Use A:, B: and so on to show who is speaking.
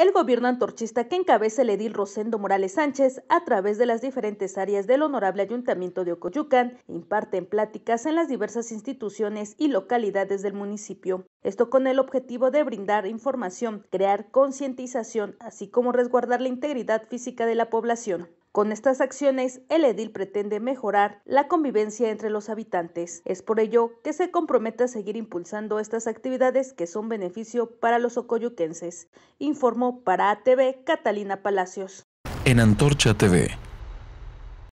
A: El gobierno antorchista que encabeza el edil Rosendo Morales Sánchez, a través de las diferentes áreas del Honorable Ayuntamiento de Ocoyucan, imparten pláticas en las diversas instituciones y localidades del municipio. Esto con el objetivo de brindar información, crear concientización, así como resguardar la integridad física de la población. Con estas acciones, el edil pretende mejorar la convivencia entre los habitantes. Es por ello que se compromete a seguir impulsando estas actividades que son beneficio para los ocoyuquenses, informó para ATV Catalina Palacios.
B: En Antorcha TV